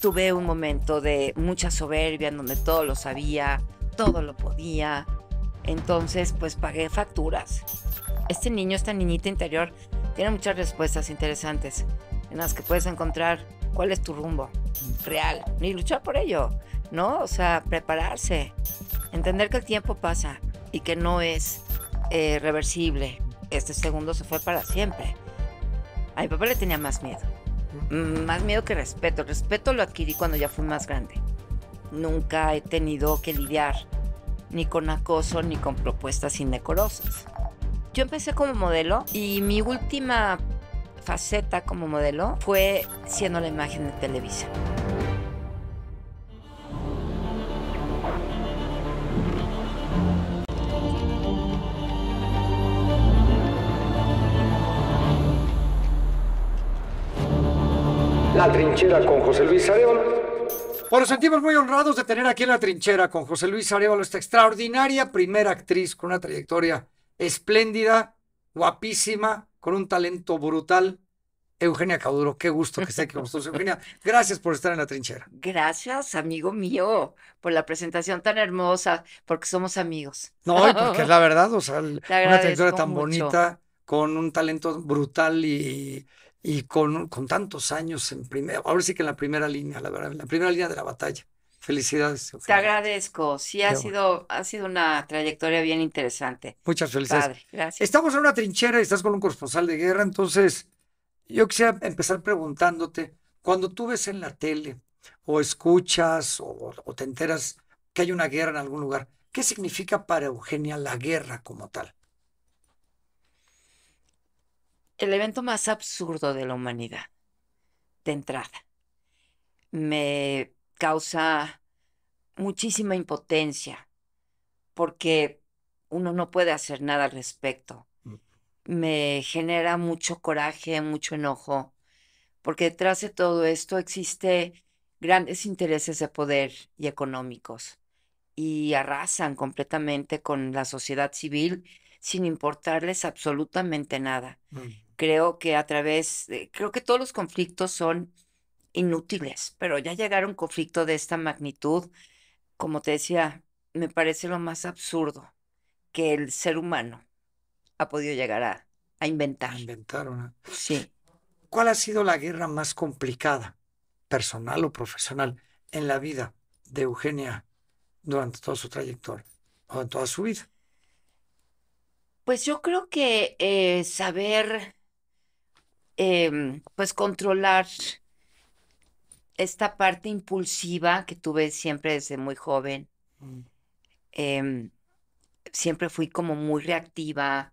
Tuve un momento de mucha soberbia en donde todo lo sabía, todo lo podía. Entonces, pues pagué facturas. Este niño, esta niñita interior, tiene muchas respuestas interesantes en las que puedes encontrar cuál es tu rumbo real y luchar por ello, ¿no? O sea, prepararse, entender que el tiempo pasa y que no es eh, reversible. Este segundo se fue para siempre. A mi papá le tenía más miedo. Mm, más miedo que respeto. El respeto lo adquirí cuando ya fui más grande. Nunca he tenido que lidiar ni con acoso ni con propuestas indecorosas. Yo empecé como modelo y mi última faceta como modelo fue siendo la imagen de Televisa. la trinchera con José Luis Arevalo. Bueno, pues nos sentimos muy honrados de tener aquí en la trinchera con José Luis Arevalo, esta extraordinaria primera actriz con una trayectoria espléndida, guapísima, con un talento brutal. Eugenia Cauduro, qué gusto que esté aquí con nosotros, Eugenia. Gracias por estar en la trinchera. Gracias, amigo mío, por la presentación tan hermosa, porque somos amigos. No, porque es la verdad, o sea, una trayectoria tan bonita, con un talento brutal y y con, con tantos años en primera, ahora sí que en la primera línea, la verdad, en la primera línea de la batalla. Felicidades. Te agradezco. Sí, ha sido, ha sido una trayectoria bien interesante. Muchas felicidades. gracias. Estamos en una trinchera y estás con un corresponsal de guerra, entonces yo quisiera empezar preguntándote, cuando tú ves en la tele o escuchas o, o te enteras que hay una guerra en algún lugar, ¿qué significa para Eugenia la guerra como tal? el evento más absurdo de la humanidad, de entrada. Me causa muchísima impotencia porque uno no puede hacer nada al respecto. Mm. Me genera mucho coraje, mucho enojo, porque detrás de todo esto existe grandes intereses de poder y económicos y arrasan completamente con la sociedad civil sin importarles absolutamente nada. Mm. Creo que a través, creo que todos los conflictos son inútiles, pero ya llegar a un conflicto de esta magnitud, como te decía, me parece lo más absurdo que el ser humano ha podido llegar a, inventar. inventar Sí. ¿Cuál ha sido la guerra más complicada, personal o profesional, en la vida de Eugenia durante toda su trayectoria o en toda su vida? Pues yo creo que eh, saber Em, pues controlar esta parte impulsiva que tuve siempre desde muy joven. Mm. Em, siempre fui como muy reactiva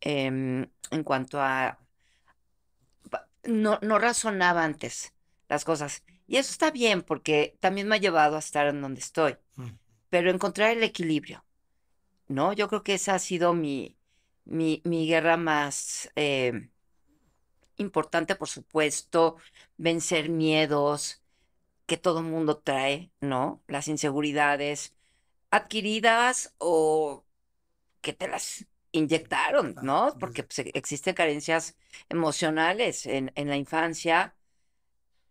em, en cuanto a... No, razonaba antes las cosas. Y eso está bien porque también me ha llevado a estar en donde estoy. Mm. Pero encontrar el equilibrio, ¿no? Yo creo que esa ha sido mi, mi, guerra más importante, por supuesto, vencer miedos que todo mundo trae, ¿no? Las inseguridades adquiridas o que te las inyectaron, ¿no? Porque pues, existen carencias emocionales en, la infancia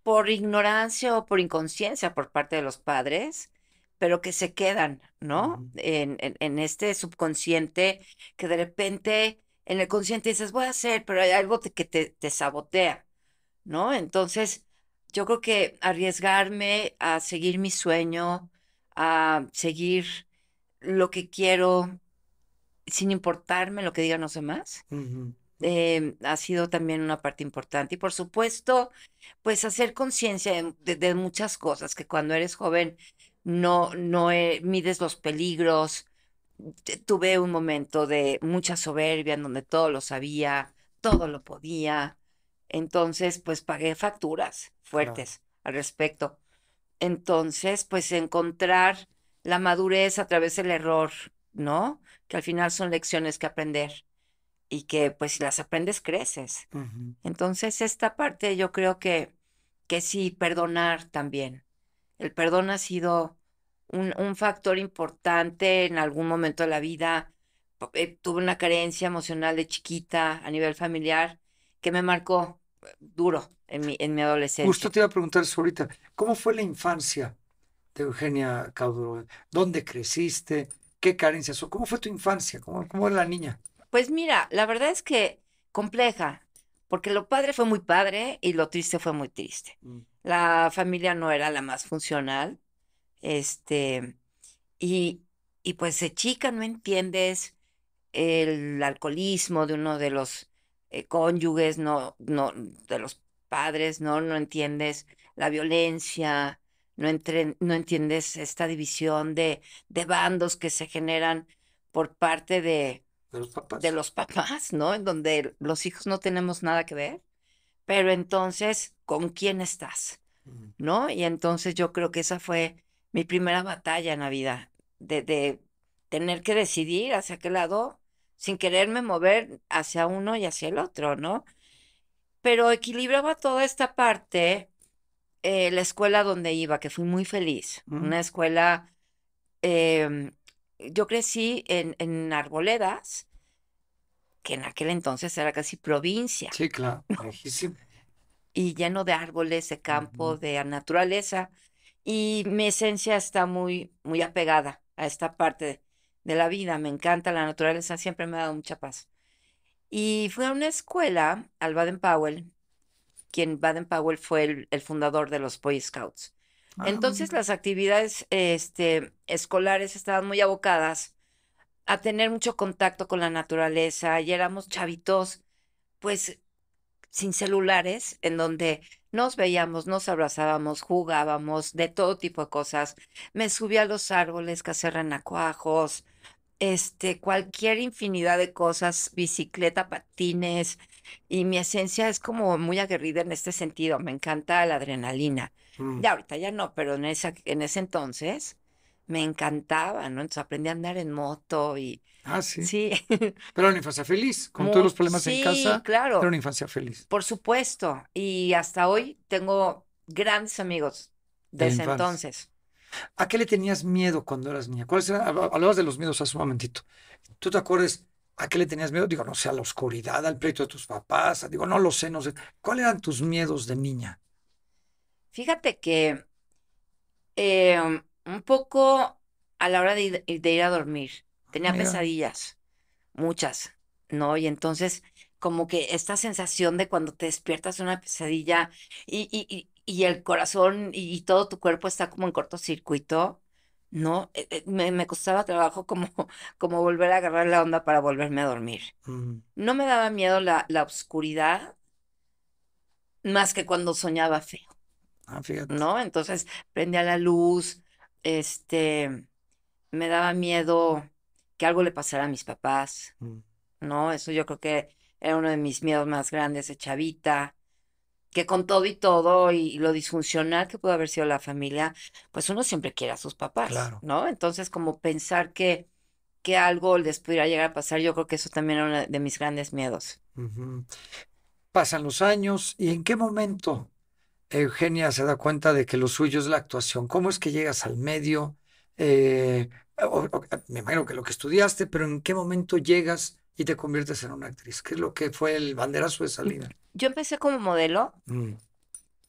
por ignorancia o por inconsciencia por parte de los padres, pero que se quedan, ¿no? en, en, este subconsciente que de repente en el consciente dices, voy a hacer, pero hay algo que te, te sabotea, ¿no? Entonces, yo creo que arriesgarme a seguir mi sueño, a seguir lo que quiero, sin importarme lo que digan los demás, eh, ha sido también una parte importante. Y por supuesto, pues hacer conciencia de, muchas cosas, que cuando eres joven no, no eh, mides los peligros, tuve un momento de mucha soberbia en donde todo lo sabía, todo lo podía. Entonces, pues pagué facturas fuertes al respecto. Entonces, pues encontrar la madurez a través del error, ¿no? Que al final son lecciones que aprender y que pues si las aprendes creces. Entonces, esta parte yo creo que, que sí, perdonar también. El perdón ha sido un, factor importante en algún momento de la vida. Eh, tuve una carencia emocional de chiquita a nivel familiar que me marcó eh, duro en mi, adolescencia. Justo te iba a preguntar eso ahorita. ¿Cómo fue la infancia de Eugenia Cauduro? ¿Dónde creciste? ¿Qué carencias? ¿Cómo fue tu infancia? ¿Cómo, cómo era la niña? Pues mira, la verdad es que compleja, porque lo padre fue muy padre y lo triste fue muy triste. Mm. La familia no era la más funcional, este, y, pues se chica, no entiendes el alcoholismo de uno de los eh, cónyuges, no, no, de los padres, no, no entiendes la violencia, no, entiendes esta división de, de, bandos que se generan por parte de, los papás. de los papás, ¿no? En donde los hijos no tenemos nada que ver, pero entonces, ¿con quién estás? ¿No? Y entonces yo creo que esa fue mi primera batalla en la vida, de, de tener que decidir hacia qué lado, sin quererme mover hacia uno y hacia el otro, ¿no? Pero equilibraba toda esta parte eh, la escuela donde iba, que fui muy feliz, mm. una escuela, em, yo crecí en, Arboledas, que en aquel entonces era casi provincia. Sí, claro, y lleno de árboles, de campo, de naturaleza y mi esencia está muy, muy apegada a esta parte de, la vida. Me encanta la naturaleza, siempre me ha dado mucha paz. Y fui a una escuela, al Baden Powell, quien Baden Powell fue el, fundador de los Boy Scouts. Ah, Entonces las actividades este, escolares estaban muy abocadas a tener mucho contacto con la naturaleza y éramos chavitos, pues sin celulares, en donde nos veíamos, nos abrazábamos, jugábamos de todo tipo de cosas. Me subí a los árboles, cacé este, cualquier infinidad de cosas, bicicleta, patines, y mi esencia es como muy aguerrida en este sentido, me encanta la adrenalina. Mm. Ya ahorita ya no, pero en, esa, en ese entonces me encantaba, ¿no? Entonces aprendí a andar en moto y Ah, sí. Sí. Pero una infancia feliz, con todos los problemas en casa. claro. Pero una infancia feliz. Por supuesto. Y hasta hoy tengo grandes amigos desde entonces. ¿A qué le tenías miedo cuando eras niña? ¿Cuáles eran? Hablabas de los miedos hace un momentito. ¿Tú te acuerdas a qué le tenías miedo? Digo, no sé, a la oscuridad, al pleito de tus papás. Digo, no lo sé, no ¿Cuáles eran tus miedos de niña? Fíjate que em, un poco a la hora de ir a dormir Tenía pesadillas, muchas, ¿no? Y entonces, como que esta sensación de cuando te despiertas una pesadilla y, el corazón y, todo tu cuerpo está como en cortocircuito, ¿no? Eh, eh, me, costaba trabajo como, como volver a agarrar la onda para volverme a dormir. No me daba miedo la, la oscuridad más que cuando soñaba feo. Ah, fíjate. ¿No? Entonces prendía la luz, este, me daba miedo que algo le pasara a mis papás, mm. ¿no? Eso yo creo que era uno de mis miedos más grandes de chavita, que con todo y todo y, lo disfuncional que pudo haber sido la familia, pues uno siempre quiere a sus papás, ¿no? Entonces como pensar que, que algo les pudiera llegar a pasar, yo creo que eso también era uno de mis grandes miedos. Pasan los años y en qué momento Eugenia se da cuenta de que lo suyo es la actuación. ¿Cómo es que llegas al medio? Eh, ah, me imagino que lo que estudiaste, pero en qué momento llegas y te conviertes en una actriz? ¿Qué es lo que fue el banderazo de salida? Yo empecé como modelo mm.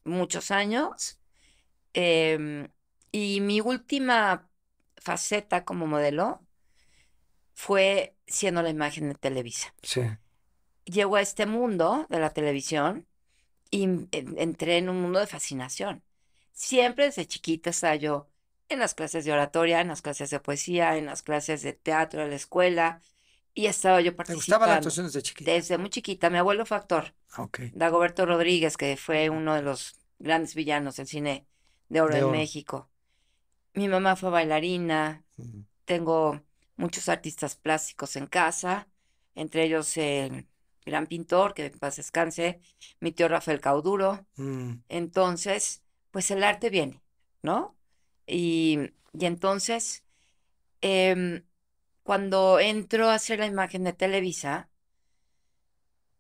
muchos años em, y mi última faceta como modelo fue siendo la imagen de Televisa. Sí. Llego a este mundo de la televisión y entré en un mundo de fascinación. Siempre desde chiquita estaba yo en las clases de oratoria, en las clases de poesía, en las clases de teatro de la escuela. Y estaba yo participando. ¿Te gustaba la actuación desde chiquita? Desde muy chiquita. Mi abuelo fue actor. Ah, ok. Dagoberto Rodríguez, que fue uno de los grandes villanos del cine de oro en México. Mi mamá fue bailarina. Tengo muchos artistas plásticos en casa, entre ellos el gran pintor, que en paz descanse, mi tío Rafael Cauduro. Mm. Entonces, pues el arte viene, ¿no? Y, entonces, em, cuando entro a hacer la imagen de Televisa,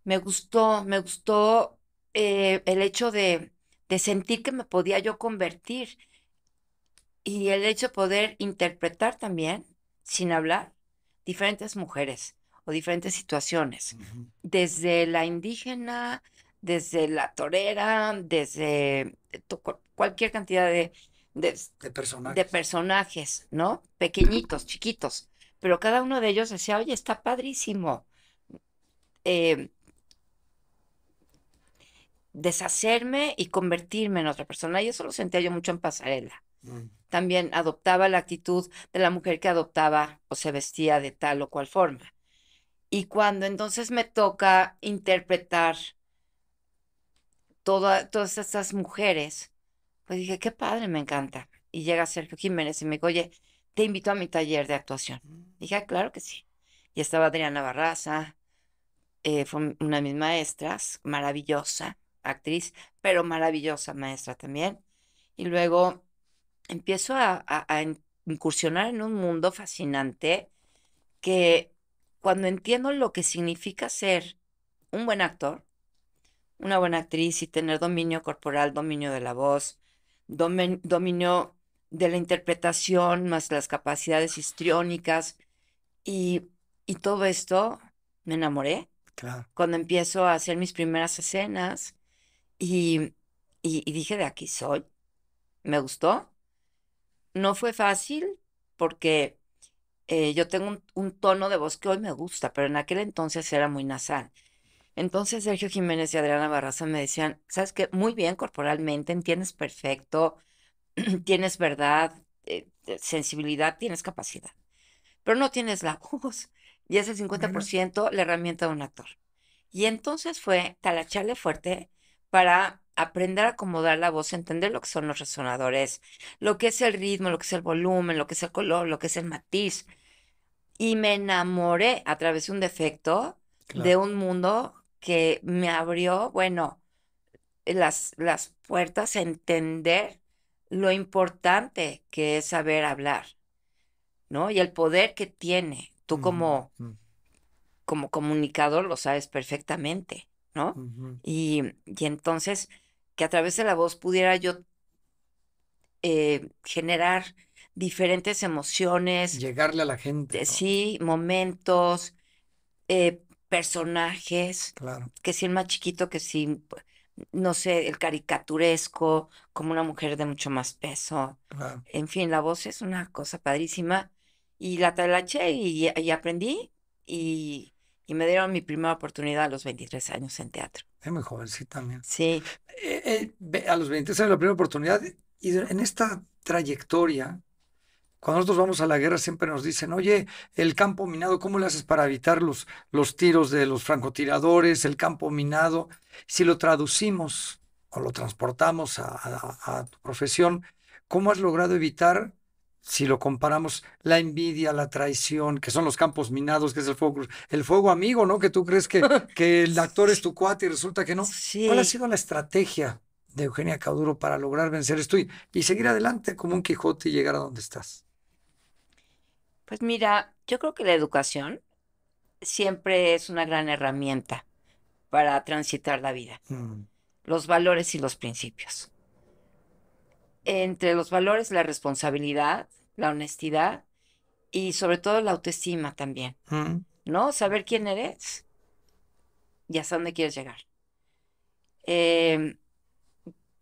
me gustó, me gustó eh, el hecho de, sentir que me podía yo convertir y el hecho de poder interpretar también, sin hablar, diferentes mujeres o diferentes situaciones, desde la indígena, desde la torera, desde eh, cualquier cantidad de, de, personajes. ¿no? Pequeñitos, chiquitos. Pero cada uno de ellos decía, oye, está padrísimo. Eh, deshacerme y convertirme en otra persona. Y eso lo sentía yo mucho en pasarela. Mm. También adoptaba la actitud de la mujer que adoptaba o se vestía de tal o cual forma. Y cuando entonces me toca interpretar todas estas mujeres pues dije, qué padre, me encanta. Y llega Sergio Jiménez y me dijo, oye, te invito a mi taller de actuación. Mm. Dije, ah, claro que sí. Y estaba Adriana Barraza, eh, fue una de mis maestras, maravillosa actriz, pero maravillosa maestra también. Y luego empiezo a incursionar en un mundo fascinante que cuando entiendo lo que significa ser un buen actor, una buena actriz y tener dominio corporal, dominio de la voz, dominó dominio de la interpretación, más las capacidades histriónicas. Y, todo esto me enamoré. Cuando empiezo a hacer mis primeras escenas y, dije, de aquí soy. Me gustó. No fue fácil porque eh, yo tengo un, tono de voz que hoy me gusta, pero en aquel entonces era muy nasal. Entonces Sergio Jiménez y Adriana Barraza me decían, sabes que muy bien corporalmente, entiendes perfecto, tienes verdad, eh, eh, sensibilidad, tienes capacidad, pero no tienes la voz. Y es el 50% la herramienta de un actor. Y entonces fue talacharle fuerte para aprender a acomodar la voz, entender lo que son los resonadores, lo que es el ritmo, lo que es el volumen, lo que es el color, lo que es el matiz. Y me enamoré a través de un defecto de un mundo que me abrió, bueno, las, las puertas a entender lo importante que es saber hablar, ¿no? Y el poder que tiene. Tú como, mm. como comunicador lo sabes perfectamente, ¿no? y, entonces, que a través de la voz pudiera yo eh, generar diferentes emociones. Llegarle a la gente. Eh, sí, momentos, eh, personajes, claro. que si el más chiquito, que si, no sé, el caricaturesco, como una mujer de mucho más peso. En fin, la voz es una cosa padrísima y la talache y, aprendí y, me dieron mi primera oportunidad a los 23 años en teatro. Es muy jovencita también. Sí. Eh, eh, a los 23 años la primera oportunidad y en esta trayectoria cuando nosotros vamos a la guerra siempre nos dicen, oye, el campo minado, ¿cómo le haces para evitar los, tiros de los francotiradores, el campo minado? Si lo traducimos o lo transportamos a, tu profesión, ¿cómo has logrado evitar, si lo comparamos, la envidia, la traición, que son los campos minados, que es el fuego, el fuego amigo, ¿no? Que tú crees que, que el actor es tu cuate y resulta que no. ¿Cuál ha sido la estrategia de Eugenia Cauduro para lograr vencer esto y seguir adelante como un Quijote y llegar a donde estás? Pues mira, yo creo que la educación siempre es una gran herramienta para transitar la vida. Mm. Los valores y los principios. Entre los valores, la responsabilidad, la honestidad y sobre todo la autoestima también. Mm. ¿No? Saber quién eres y hasta dónde quieres llegar. Em,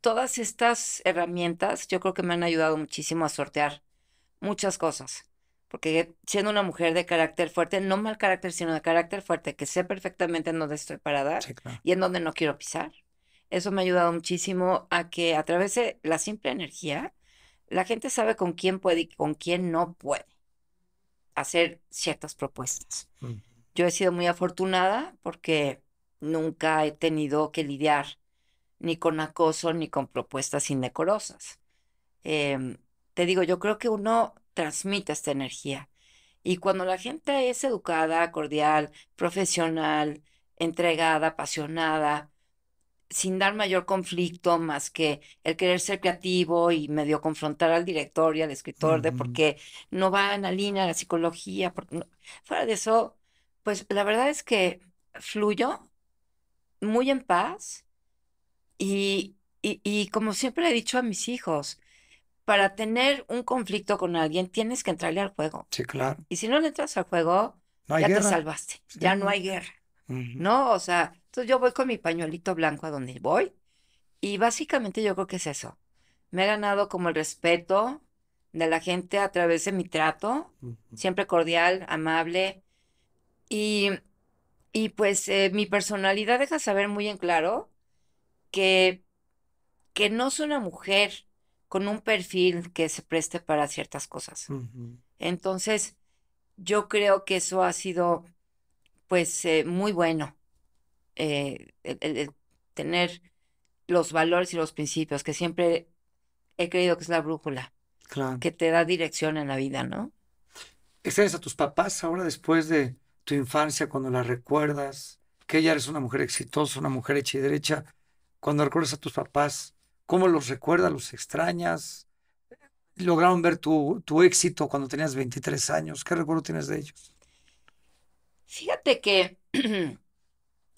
todas estas herramientas yo creo que me han ayudado muchísimo a sortear muchas cosas porque siendo una mujer de carácter fuerte, no mal carácter, sino de carácter fuerte, que sé perfectamente en dónde estoy parada dar y en dónde no quiero pisar. Eso me ha ayudado muchísimo a que a través de la simple energía, la gente sabe con quién puede y con quién no puede hacer ciertas propuestas. Mm. Yo he sido muy afortunada porque nunca he tenido que lidiar ni con acoso ni con propuestas indecorosas. Em, te digo, yo creo que uno ...transmite esta energía. Y cuando la gente es educada, cordial, profesional, entregada, apasionada, sin dar mayor conflicto más que el querer ser creativo y medio confrontar al director y al escritor de por qué no va en la línea la psicología. Porque Fuera de eso, pues la verdad es que fluyo muy en paz y, y como siempre he dicho a mis hijos, para tener un conflicto con alguien tienes que entrarle al juego. Sí, claro. Y si no le entras al juego, ya te salvaste, ya no hay guerra. ¿No? O sea, entonces yo voy con mi pañuelito blanco a donde voy y básicamente yo creo que es eso. Me he ganado como el respeto de la gente a través de mi trato, siempre cordial, amable y, pues eh, mi personalidad deja saber muy en claro que, que no soy una mujer con un perfil que se preste para ciertas cosas. Entonces, yo creo que eso ha sido, pues, eh, muy bueno, eh, tener los valores y los principios, que siempre he creído que es la brújula, claro. que te da dirección en la vida, ¿no? ¿Extrañas a tus papás ahora después de tu infancia, cuando la recuerdas? Que ella eres una mujer exitosa, una mujer hecha y derecha. Cuando recuerdas a tus papás, cómo los recuerdas, los extrañas. Lograron ver tu, éxito cuando tenías 23 años. ¿Qué recuerdo tienes de ellos? Fíjate que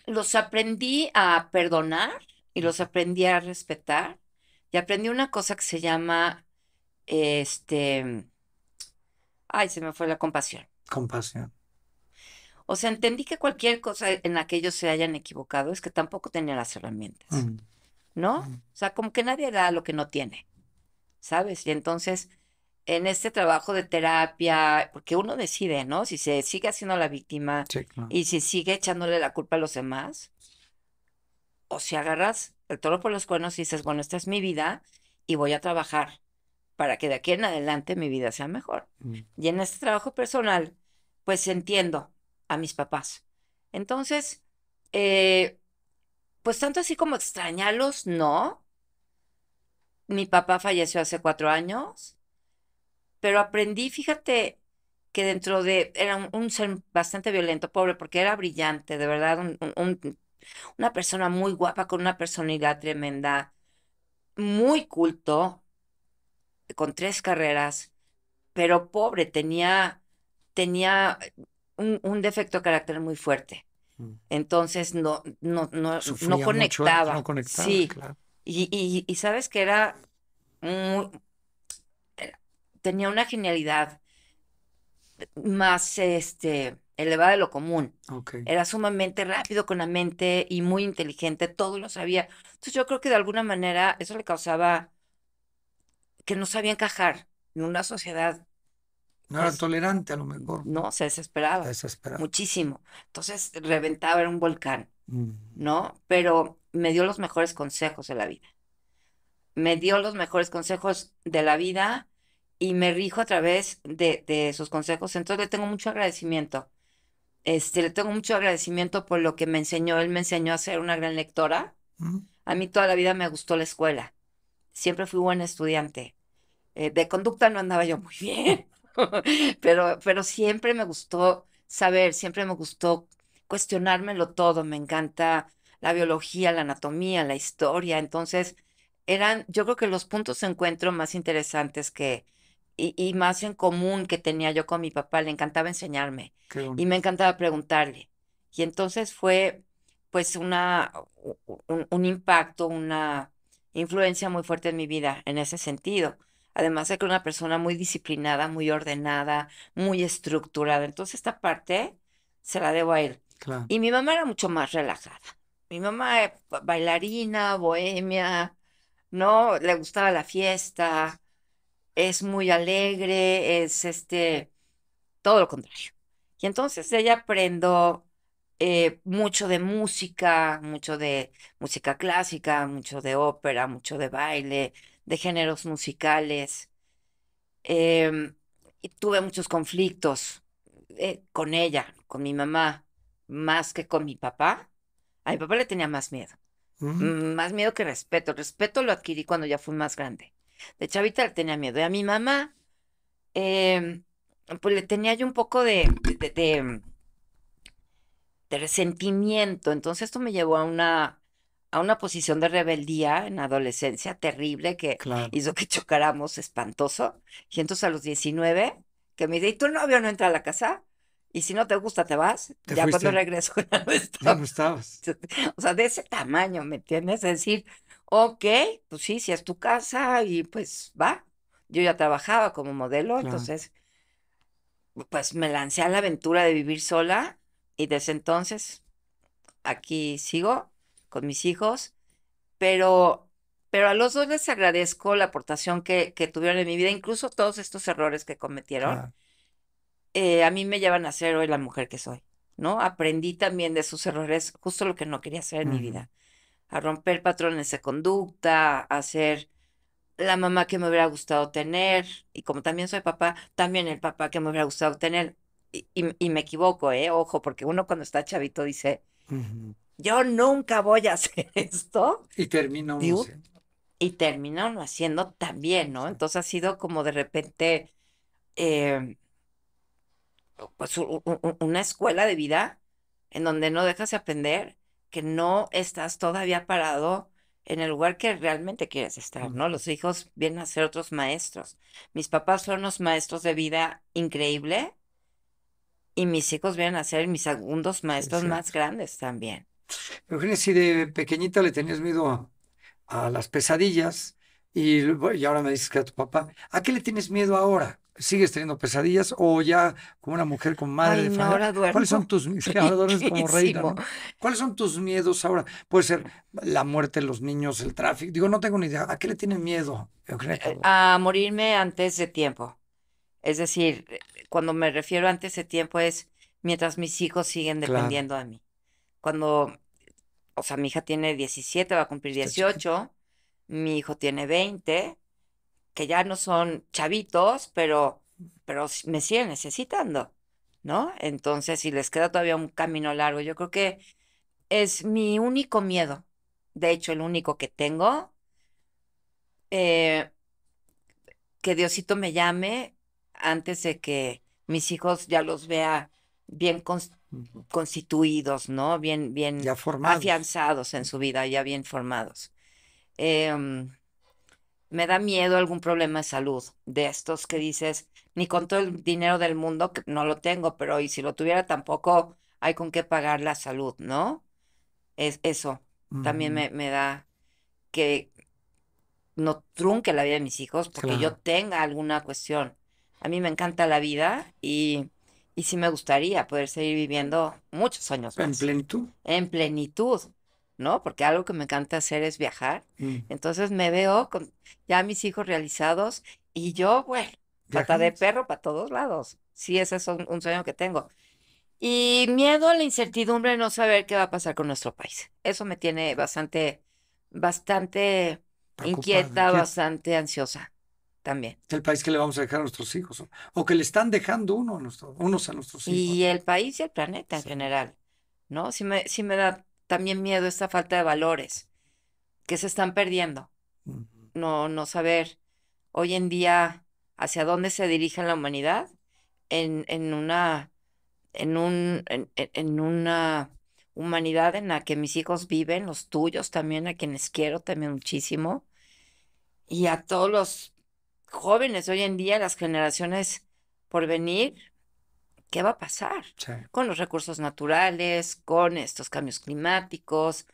los aprendí a perdonar y los aprendí a respetar. Y aprendí una cosa que se llama, este, ay, se me fue la compasión. Compasión. O sea, entendí que cualquier cosa en la que ellos se hayan equivocado es que tampoco tenía las herramientas. ¿no? O sea, como que nadie da lo que no tiene, ¿sabes? Y entonces, en este trabajo de terapia, porque uno decide, ¿no? Si se sigue haciendo la víctima y si sigue echándole la culpa a los demás, o si agarras el toro por los cuernos y dices, bueno, esta es mi vida y voy a trabajar para que de aquí en adelante mi vida sea mejor. Mm. Y en este trabajo personal, pues entiendo a mis papás. Entonces, eh, pues tanto así como extrañarlos, no. Mi papá falleció hace cuatro años, pero aprendí, fíjate, que dentro de, era un, ser bastante violento, pobre, porque era brillante, de verdad, un, una persona muy guapa, con una personalidad tremenda, muy culto, con tres carreras, pero pobre, tenía, tenía un defecto de carácter muy fuerte. Mm. Entonces no, no, no, no conectaba. no conectaba. Sí. Claro. Y, y, y, sabes que era tenía una genialidad más este elevada de lo común. Era sumamente rápido con la mente y muy inteligente, todo lo sabía. Entonces yo creo que de alguna manera eso le causaba que no sabía encajar en una sociedad no era tolerante a lo mejor. No, se desesperaba. desesperaba. Muchísimo. Entonces reventaba, era un volcán, mm. ¿no? Pero me dio los mejores consejos de la vida. Me dio los mejores consejos de la vida y me rijo a través de, esos consejos. Entonces le tengo mucho agradecimiento. Este, le tengo mucho agradecimiento por lo que me enseñó. Él me enseñó a ser una gran lectora. Mm. A mí toda la vida me gustó la escuela. Siempre fui buena estudiante. Eh, de conducta no andaba yo muy bien. pero, pero siempre me gustó saber, siempre me gustó cuestionármelo todo, me encanta la biología, la anatomía, la historia, entonces eran yo creo que los puntos de encuentro más interesantes que, y, y, más en común que tenía yo con mi papá, le encantaba enseñarme y me encantaba preguntarle. Y entonces fue pues una, un, un, impacto, una influencia muy fuerte en mi vida en ese sentido además de que una persona muy disciplinada, muy ordenada, muy estructurada. Entonces esta parte se la debo a él. Y mi mamá era mucho más relajada. Mi mamá eh, bailarina, bohemia, ¿no? Le gustaba la fiesta, es muy alegre, es este, todo lo contrario. Y entonces ella aprendo eh, mucho de música, mucho de música clásica, mucho de ópera, mucho de baile, de géneros musicales. Em, tuve muchos conflictos eh, con ella, con mi mamá, más que con mi papá. A mi papá le tenía más miedo. Mm, más miedo que respeto. El respeto lo adquirí cuando ya fui más grande. De chavita le tenía miedo. Y a mi mamá, em, pues le tenía yo un poco de, de, de mm, resentimiento. Entonces esto me llevó a una a una posición de rebeldía en adolescencia terrible que hizo que chocáramos espantoso. Y entonces a los 19, que me dice, ¿y tu novio no entra a la casa? Y si no te gusta, te vas. ya cuando regreso, ya no, me O sea, de ese tamaño, ¿me entiendes? Es decir, ok, pues sí, si es tu casa y pues va. Yo ya trabajaba como modelo, entonces, pues me lancé a la aventura de vivir sola y desde entonces aquí sigo con mis hijos, pero, pero a los dos les agradezco la aportación que, que tuvieron en mi vida, incluso todos estos errores que cometieron. Eh, a mí me llevan a ser hoy la mujer que soy, ¿no? Aprendí también de sus errores justo lo que no quería hacer en mi vida, a romper patrones de conducta, a ser la mamá que me hubiera gustado tener, y como también soy papá, también el papá que me hubiera gustado tener. Y, y, me equivoco, ¿eh? Ojo, porque uno cuando está chavito dice, yo nunca voy a hacer esto. Y terminó haciendo. Y termino no haciendo también, ¿no? Entonces ha sido como de repente, em, pues, una escuela de vida en donde no dejas de aprender, que no estás todavía parado en el lugar que realmente quieres estar, ¿no? Los hijos vienen a ser otros maestros. Mis papás fueron unos maestros de vida increíble y mis hijos vienen a ser mis segundos maestros más grandes también. Eugenia, si de pequeñita le tenías miedo a, las pesadillas y, y, ahora me dices que a tu papá, ¿a qué le tienes miedo ahora? ¿Sigues teniendo pesadillas o ya como una mujer con madre de familia? ¿Cuáles son tus miedos? ¿Cuáles son tus miedos ahora? Puede ser la muerte de los niños, el tráfico. Digo, no tengo ni idea. ¿A qué le tiene miedo? Eugenia? Eh, a morirme antes de tiempo. Es decir, cuando me refiero antes de tiempo es mientras mis hijos siguen dependiendo de mí cuando, o sea, mi hija tiene 17, va a cumplir 18, mi hijo tiene 20, que ya no son chavitos, pero, pero me siguen necesitando, ¿no? Entonces, si les queda todavía un camino largo, yo creo que es mi único miedo, de hecho, el único que tengo, eh, que Diosito me llame antes de que mis hijos ya los vea bien, construidos constituidos, ¿no? Bien, bien ya formados. afianzados en su vida, ya bien formados. Em, me da miedo algún problema de salud, de estos que dices, ni con todo el dinero del mundo, que no lo tengo, pero y si lo tuviera tampoco hay con qué pagar la salud, ¿no? Es, eso también me, da que no trunque la vida de mis hijos porque yo tenga alguna cuestión. A mí me encanta la vida y y sí me gustaría poder seguir viviendo muchos años ¿En plenitud? En plenitud, ¿no? Porque algo que me encanta hacer es viajar. Mm. Entonces me veo con ya mis hijos realizados y yo, bueno, pata de perro para todos lados. Sí, ese es un, sueño que tengo. Y miedo a la incertidumbre de no saber qué va a pasar con nuestro país. Eso me tiene bastante, bastante inquieta, bastante ansiosa también. El país que le vamos a dejar a nuestros hijos, o que le están dejando uno a nuestro, unos a nuestros hijos. Y el país y el planeta en general, ¿no? Sí me, me da también miedo esta falta de valores que se están perdiendo. No, no saber hoy en día hacia dónde se dirige la humanidad en, en una en un en, en, una humanidad en la que mis hijos viven, los tuyos también, a quienes quiero también muchísimo, y a todos los jóvenes hoy en día, las generaciones por venir, ¿qué va a pasar? Con los recursos naturales, con estos cambios climáticos,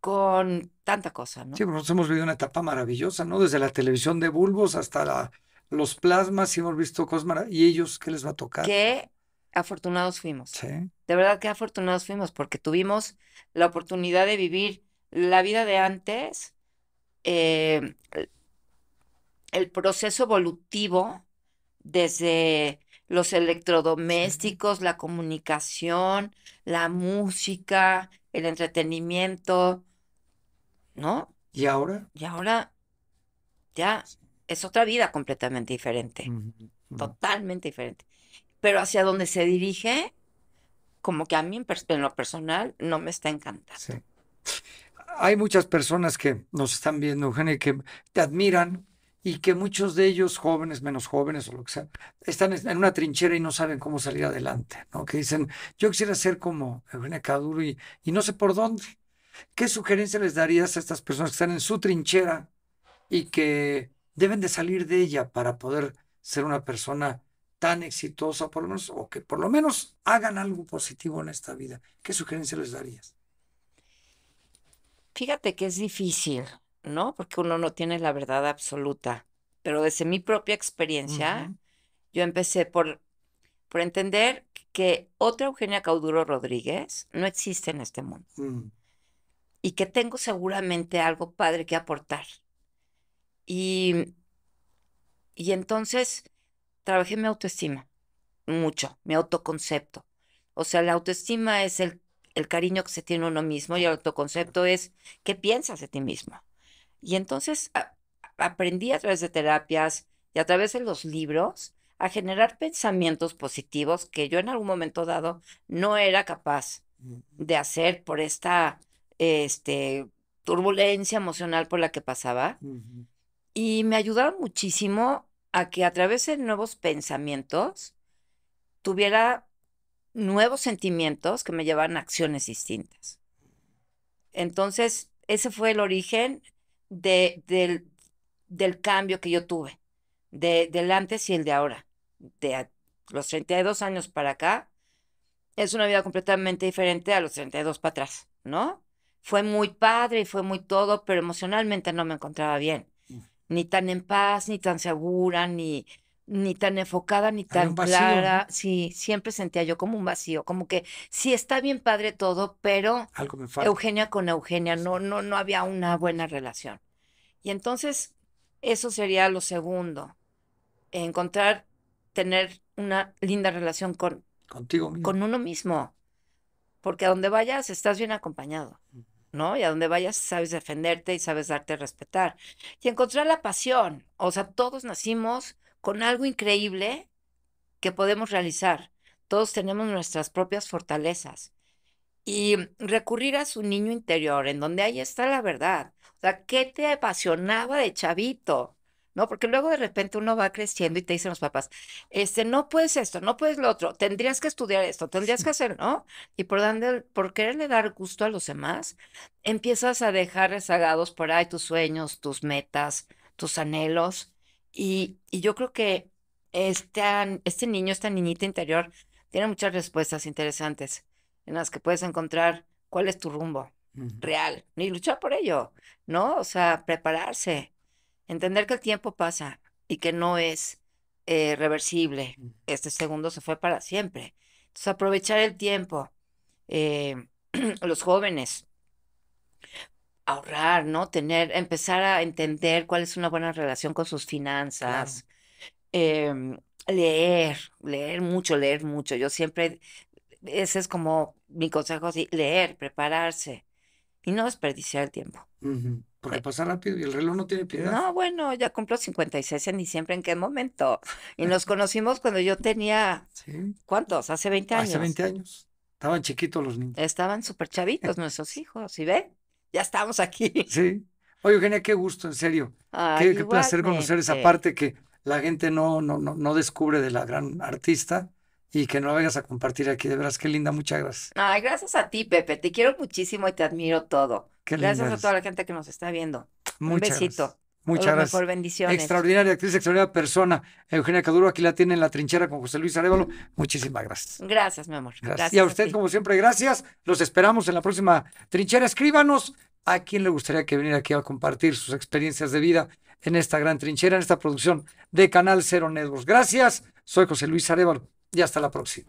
con tanta cosa, ¿no? Sí, nosotros hemos vivido una etapa maravillosa, ¿no? Desde la televisión de bulbos hasta los plasmas y hemos visto Cosmara, ¿Y ellos qué les va a tocar? Qué afortunados fuimos. Sí. De verdad, qué afortunados fuimos porque tuvimos la oportunidad de vivir la vida de antes, eh, el proceso evolutivo desde los electrodomésticos, la comunicación, la música, el entretenimiento, ¿no? ¿Y ahora? Y ahora ya es otra vida completamente diferente, totalmente diferente. Pero hacia dónde se dirige, como que a mí en, lo personal no me está encantando. Hay muchas personas que nos están viendo, Eugenia, que te admiran, y que muchos de ellos, jóvenes, menos jóvenes o lo que sea, están en una trinchera y no saben cómo salir adelante, ¿no? Que dicen, yo quisiera ser como Eugenia Caduro y, y no sé por dónde. ¿Qué sugerencia les darías a estas personas que están en su trinchera y que deben de salir de ella para poder ser una persona tan exitosa, por lo menos, o que por lo menos hagan algo positivo en esta vida? ¿Qué sugerencia les darías? Fíjate que es difícil, ¿no? Porque uno no tiene la verdad absoluta. Pero desde mi propia experiencia, yo empecé por, por entender que otra Eugenia Cauduro Rodríguez no existe en este mundo. Mm. Y que tengo seguramente algo padre que aportar. Y, y entonces trabajé mi autoestima mucho, mi autoconcepto. O sea, la autoestima es el, el cariño que se tiene uno mismo y el autoconcepto es qué piensas de ti mismo. Y entonces aprendí a través de terapias y a través de los libros a generar pensamientos positivos que yo en algún momento dado no era capaz de hacer por esta este, turbulencia emocional por la que pasaba. Y me ayudaba muchísimo a que a través de nuevos pensamientos tuviera nuevos sentimientos que me llevaran a acciones distintas. Entonces, ese fue el origen del, del cambio que yo tuve, de, del antes y el de ahora, de los 32 años para acá, es una vida completamente diferente a los 32 para atrás, ¿no? Fue muy padre y fue muy todo, pero emocionalmente no me encontraba bien, mm. ni tan en paz, ni tan segura, ni ni tan enfocada ni tan clara. Sí, siempre sentía yo como un vacío, como que sí está bien padre todo, pero Eugenia con Eugenia no, no, no había una buena relación. Y entonces, eso sería lo segundo, encontrar, tener una linda relación con, Contigo con uno mismo, porque a donde vayas estás bien acompañado. ¿no? Y a donde vayas sabes defenderte y sabes darte a respetar. Y encontrar la pasión. O sea, todos nacimos con algo increíble que podemos realizar. Todos tenemos nuestras propias fortalezas. Y recurrir a su niño interior, en donde ahí está la verdad. O sea, ¿qué te apasionaba de chavito? ¿No? Porque luego de repente uno va creciendo y te dicen los papás, este, no puedes esto, no puedes lo otro, tendrías que estudiar esto, tendrías que hacer, ¿no? Y por, donde, por quererle dar gusto a los demás, empiezas a dejar rezagados por ahí tus sueños, tus metas, tus anhelos y, yo creo que este, este niño, esta niñita interior, tiene muchas respuestas interesantes en las que puedes encontrar cuál es tu rumbo real y luchar por ello, ¿no? O sea, prepararse, entender que el tiempo pasa y que no es eh, reversible. Este segundo se fue para siempre. Entonces, aprovechar el tiempo. Eh, los jóvenes, ahorrar, ¿no? Tener, empezar a entender cuál es una buena relación con sus finanzas. Em, leer, leer mucho, leer mucho. Yo siempre, ese es como mi consejo, así, leer, prepararse y no desperdiciar el tiempo. Porque eh, pasa rápido y el reloj no tiene piedad. No, bueno, ya cumplo 56 en siempre ¿en qué momento? Y nos conocimos cuando yo tenía, ¿cuántos? Hace 20 años. Hace 20 años. Estaban chiquitos los niños. Estaban súper chavitos nuestros hijos, Y ve ya estamos aquí. Sí. Oye, Eugenia, qué gusto, en serio. qué, placer conocer esa parte que la gente no, no, no, descubre de la gran artista y que no la vayas a compartir aquí. De veras, qué linda, muchas gracias. Ay, gracias a ti, Pepe. Te quiero muchísimo y te admiro todo. Qué gracias a toda la gente que nos está viendo. Muchas Un besito. Muchas gracias. Por bendiciones. Extraordinaria actriz, extraordinaria persona. Eugenia Caduro, aquí la tiene en la trinchera con José Luis Arevalo. Muchísimas gracias. Gracias, mi amor. Gracias. y a usted, como siempre, gracias. Los esperamos en la próxima trinchera. Escríbanos ¿A quién le gustaría que viniera aquí a compartir sus experiencias de vida en esta gran trinchera, en esta producción de Canal Cero Networks? Gracias, soy José Luis Arevalo y hasta la próxima.